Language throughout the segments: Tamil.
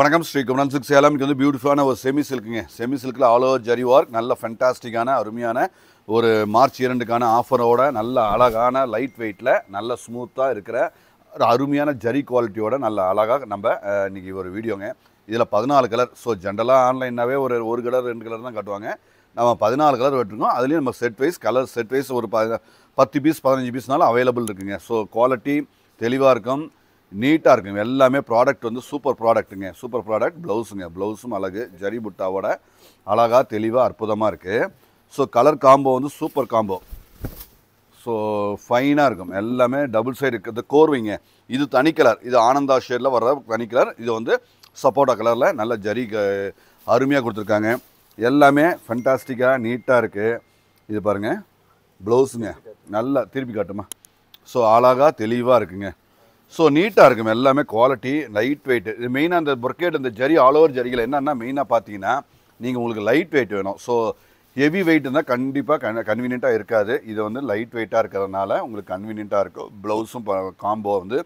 வணக்கம் ஸ்ரீ குமரன் சிக்ஸ் சேலம் இங்கே வந்து பியூட்டிஃபுல்லான ஒரு செமி சில்குங்க செமி சில்கில் ஆல் ஓவர் ஜரி ஒர்க் நல்ல ஃபென்டாஸ்டிக்கான அருமையான ஒரு மார்ச் இரண்டுக்கான ஆஃபரோட நல்ல அழகான லைட் வெயிட்டில் நல்ல ஸ்மூத்தாக இருக்கிற ஒரு அருமையான ஜரி குவாலிட்டியோட நல்ல அழகாக நம்ம இன்றைக்கி ஒரு வீடியோங்க இதில் பதினாலு கலர் ஸோ ஜென்ரலாக ஆன்லைன்னாவே ஒரு ஒரு கலர் ரெண்டு கலர் தான் கட்டுவாங்க நம்ம பதினாலு கலர் விட்டுருக்கோம் அதுலேயும் நம்ம set wise colour set wise ஒரு ப பத்து பீஸ் பதினஞ்சு பீஸ்னாலும் அவைலபிள் இருக்குங்க ஸோ குவாலிட்டி தெளிவாக இருக்கும் நீட்டாக இருக்குங்க எல்லாமே ப்ராடக்ட் வந்து சூப்பர் ப்ராடக்ட்டுங்க சூப்பர் ப்ராடக்ட் ப்ளவுஸுங்க ப்ளவுஸும் அழகு ஜரி புட்டாவோட அழகாக தெளிவாக அற்புதமாக இருக்குது ஸோ கலர் காம்போ வந்து சூப்பர் காம்போ ஸோ ஃபைனாக இருக்கும் எல்லாமே டபுள் சைடு இருக்குது இந்த கோர்வைங்க இது தனி கலர் இது ஆனந்தா ஷேடில் வர்ற தனி கலர் இது வந்து சப்போட்டா கலரில் நல்ல ஜரி அருமையாக கொடுத்துருக்காங்க எல்லாமே ஃபண்டாஸ்டிக்காக நீட்டாக இருக்குது இது பாருங்கள் ப்ளவுஸுங்க நல்லா திருப்பி காட்டுமா ஸோ அழகாக தெளிவாக இருக்குங்க ஸோ நீட்டாக இருக்கும் எல்லாமே குவாலிட்டி லைட் வெயிட் இது மெயினாக அந்த பொர்க்கேட் இந்த ஜரி ஆல் ஓவர் ஜரிகள் என்னென்னா மெயினாக பார்த்தீங்கன்னா நீங்கள் உங்களுக்கு லைட் வெயிட் வேணும் ஸோ ஹெவி வெயிட் இருந்தால் கண்டிப்பாக கன் கன்வீனியண்ட்டாக இருக்காது இது வந்து லைட் வெயிட்டாக இருக்கிறதுனால உங்களுக்கு கன்வீனியண்ட்டாக இருக்கும் ப்ளவுஸும் காம்போ வந்து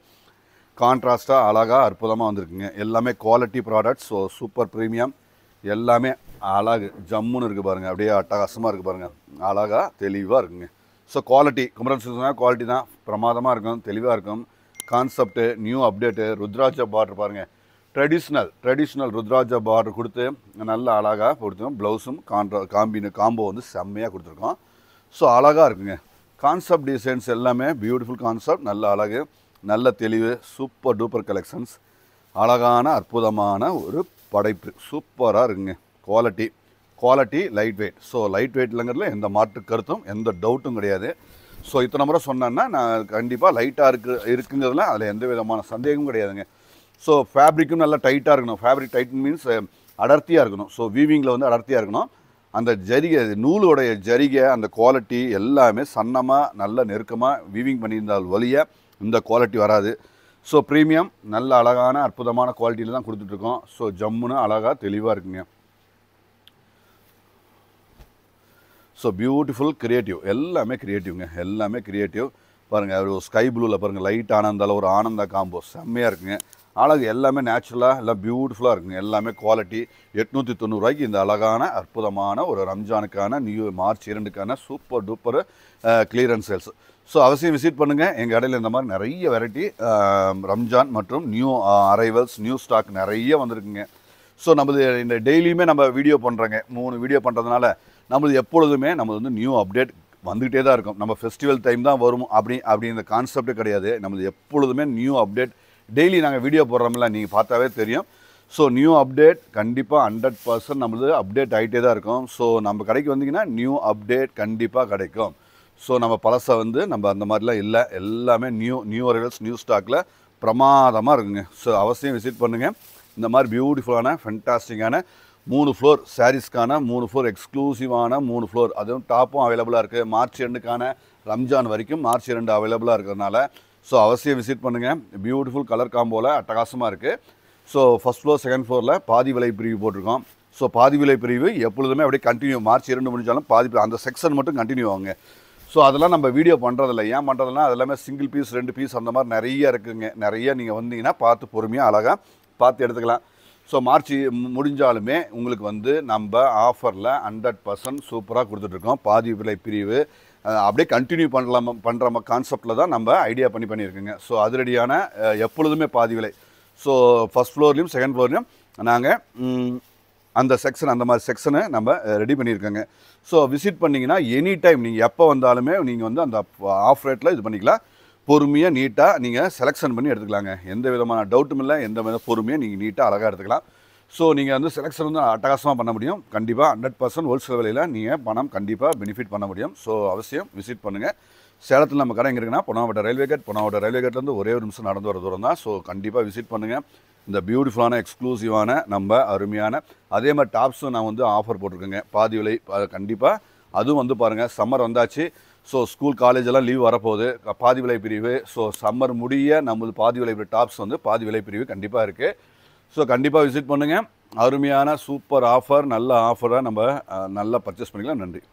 கான்ட்ராஸ்ட்டாக அழகாக அற்புதமாக வந்திருக்குங்க எல்லாமே quality products so super premium எல்லாமே அழகு ஜம்முன்னு இருக்குது பாருங்கள் அப்படியே அட்டகாசமாக இருக்குது பாருங்கள் அழகாக தெளிவாக இருக்குங்க ஸோ குவாலிட்டி குமரன் சுத்தனா குவாலிட்டி தான் பிரமாதமாக இருக்கும் தெளிவாக இருக்கும் கான்செப்ட்டு நியூ அப்டேட்டு ருத்ராஜ பார்டர் பாருங்கள் ட்ரெடிஷ்னல் ட்ரெடிஷ்னல் ருத்ராஜ பார்டர் கொடுத்து நல்ல அழகாக கொடுத்துருக்கோம் ப்ளவுஸும் கான்ட்ரா காம்பின காம்போ வந்து செம்மையாக கொடுத்துருக்கோம் ஸோ அழகாக இருக்குங்க கான்செப்ட் டிசைன்ஸ் எல்லாமே பியூட்டிஃபுல் கான்செப்ட் நல்ல அழகு நல்ல தெளிவு சூப்பர் டூப்பர் கலெக்ஷன்ஸ் அழகான அற்புதமான ஒரு படைப்பு சூப்பராக இருக்குங்க quality quality light weight so light வெயிட்லங்கிறதுல எந்த மாற்று கருத்தும் எந்த டவுட்டும் கிடையாது ஸோ இத்தனை முறை சொன்னேன்னா நான் கண்டிப்பாக லைட்டாக இருக்கு இருக்குங்கிறதுல அதில் எந்த விதமான சந்தேகமும் கிடையாதுங்க ஸோ ஃபேப்ரிக்கும் நல்லா டைட்டாக இருக்கணும் ஃபேப்ரிக் டைட் மீன்ஸ் அடர்த்தியாக இருக்கணும் ஸோ வீவிங்கில் வந்து அடர்த்தியாக இருக்கணும் அந்த ஜரிகை நூலுடைய ஜரிகை அந்த குவாலிட்டி எல்லாமே சன்னமாக நல்ல நெருக்கமாக வீவிங் பண்ணியிருந்தால் வழிய இந்த குவாலிட்டி வராது ஸோ ப்ரீமியம் நல்ல அழகான அற்புதமான குவாலிட்டியில் தான் கொடுத்துட்ருக்கோம் ஸோ ஜம்முன்னு அழகாக தெளிவாக இருக்குங்க ஸோ பியூட்டிஃபுல் கிரியேட்டிவ் எல்லாமே கிரியேட்டிவ்ங்க எல்லாமே கிரியேட்டிவ் பாருங்கள் ஒரு ஸ்கை ப்ளூவில் பாருங்கள் லைட் ஆனந்தால் ஒரு ஆனந்த காம்போ செம்மையாக இருக்குங்க அழகு எல்லாமே நேச்சுரலாக எல்லாம் பியூட்டிஃபுல்லாக இருக்குங்க எல்லாமே குவாலிட்டி எட்நூற்றி தொண்ணூறுரூவாய்க்கு இந்த அழகான அற்புதமான ஒரு ரம்ஜானுக்கான நியூ மார்ச் இரண்டுக்கான super duper clearance sales so அவசியம் விசிட் பண்ணுங்கள் எங்கள் கடையில் இந்த மாதிரி நிறைய வெரைட்டி ரம்ஜான் மற்றும் நியூ அரைவல்ஸ் நியூ ஸ்டாக் நிறைய வந்திருக்குங்க ஸோ நம்ம இந்த டெய்லியுமே நம்ம வீடியோ பண்ணுறோங்க மூணு வீடியோ பண்ணுறதுனால நம்மளது எப்பொழுதுமே நம்மளது வந்து நியூ அப்டேட் வந்துக்கிட்டே தான் இருக்கும் நம்ம ஃபெஸ்டிவல் டைம் தான் வரும் அப்படி அப்படிங்கிற கான்செப்டே கிடையாது நம்மளது எப்பொழுதுமே நியூ அப்டேட் டெய்லி நாங்கள் வீடியோ போடுறோம்ல நீங்கள் பார்த்தாவே தெரியும் ஸோ நியூ அப்டேட் கண்டிப்பாக ஹண்ட்ரட் பர்சன்ட் நம்மளது அப்டேட் ஆகிட்டே தான் இருக்கும் ஸோ நம்ம கடைக்கு வந்தீங்கன்னா நியூ அப்டேட் கண்டிப்பாக கிடைக்கும் ஸோ நம்ம பழசை வந்து நம்ம அந்த மாதிரிலாம் இல்லை எல்லாமே நியூ நியூ அரைவல்ஸ் நியூ ஸ்டாக்கில் பிரமாதமாக இருக்குங்க ஸோ அவசியம் விசிட் பண்ணுங்கள் இந்த மாதிரி பியூட்டிஃபுல்லான ஃபென்டாஸ்டிக்கான மூணு ஃப்ளோர் சாரீஸ்க்கான மூணு ஃப்ளோர் எக்ஸ்க்ளூசிவான மூணு ஃப்ளோர் அதுவும் டாப்பும் அவைலபிளாக இருக்குது மார்ச் ரெண்டுக்கான ரம்ஜான் வரைக்கும் மார்ச் ரெண்டு அவைலபிளாக இருக்கிறதுனால ஸோ அவசியம் விசிட் பண்ணுங்கள் பியூட்டிஃபுல் கலர் காம்போவில் அட்டகாசமாக இருக்குது ஸோ ஃபஸ்ட் ஃப்ளோர் செகண்ட் ஃப்ளோரில் பாதி விலை பிரிவு போட்டிருக்கோம் ஸோ பாதி விலை பிரிவு எப்பொழுதுமே அப்படியே கண்டினியூ மார்ச் இரண்டு முடிஞ்சாலும் பாதி அந்த செக்ஷன் மட்டும் கண்டினியூ ஆகுங்க ஸோ அதெல்லாம் நம்ம வீடியோ பண்ணுறதில்ல ஏன் பண்ணுறதுனா அதெல்லாமே சிங்கிள் பீஸ் ரெண்டு பீஸ் அந்த மாதிரி நிறைய இருக்குதுங்க நிறைய நீங்கள் வந்தீங்கன்னா பார்த்து பொறுமையாக அழகாக பார்த்து எடுத்துக்கலாம் ஸோ மார்ச் முடிஞ்சாலுமே உங்களுக்கு வந்து நம்ம ஆஃபரில் ஹண்ட்ரட் பர்சன்ட் சூப்பராக கொடுத்துட்ருக்கோம் பாதி விலை பிரிவு அப்படியே கண்டினியூ பண்ணலாம் பண்ணுற கான்செப்டில் தான் நம்ம ஐடியா பண்ணி பண்ணியிருக்கோங்க ஸோ அதிரடியான எப்பொழுதுமே பாதி விலை ஸோ ஃபஸ்ட் ஃப்ளோர்லேயும் செகண்ட் ஃப்ளோர்லேயும் நாங்கள் அந்த செக்ஷன் அந்த மாதிரி செக்ஷனை நம்ம ரெடி பண்ணியிருக்கோங்க ஸோ விசிட் பண்ணிங்கன்னா எனி டைம் நீங்கள் எப்போ வந்தாலுமே நீங்கள் வந்து அந்த ஆஃப் ரேட்டில் இது பண்ணிக்கலாம் பொறுமையாக நீட்டாக நீங்கள் செலெக்ஷன் பண்ணி எடுத்துக்கலாங்க எந்த விதமான டவுட்டும் இல்லை எந்த வித பொறுமையாக நீங்கள் நீட்டாக அழகாக எடுத்துக்கலாம் ஸோ நீங்கள் வந்து செலெக்ஷன் வந்து அட்டகாசமாக பண்ண முடியும் கண்டிப்பாக ஹண்ட்ரட் பர்சன்ட் ஹோல்சேல் விலையில் நீங்கள் பணம் கண்டிப்பாக பெனிஃபிட் பண்ண முடியும் ஸோ அவசியம் விசிட் பண்ணுங்கள் சேலத்தில் நம்ம கடை எங்கே இருக்குன்னா ரயில்வே கேட் பொன்னாவட்ட ரயில்வே கேட்லேருந்து ஒரே ஒரு நிமிஷம் நடந்து வர தூரம் தான் ஸோ கண்டிப்பாக விசிட் பண்ணுங்கள் இந்த பியூட்டிஃபுல்லான எக்ஸ்க்ளூசிவான நம்ம அருமையான அதே மாதிரி டாப்ஸும் நான் வந்து ஆஃபர் போட்டிருக்கேங்க பாதி விலை கண்டிப்பாக அதுவும் வந்து பாருங்கள் சம்மர் வந்தாச்சு ஸோ ஸ்கூல் காலேஜ் எல்லாம் லீவ் வரப்போகுது பாதி விலை பிரிவு ஸோ சம்மர் முடிய நமது பாதி விலை பிரிவு டாப்ஸ் வந்து பாதி விலை பிரிவு கண்டிப்பாக இருக்குது ஸோ கண்டிப்பாக விசிட் பண்ணுங்கள் அருமையான சூப்பர் ஆஃபர் நல்ல ஆஃபராக நம்ம நல்லா பர்ச்சேஸ் பண்ணிக்கலாம் நன்றி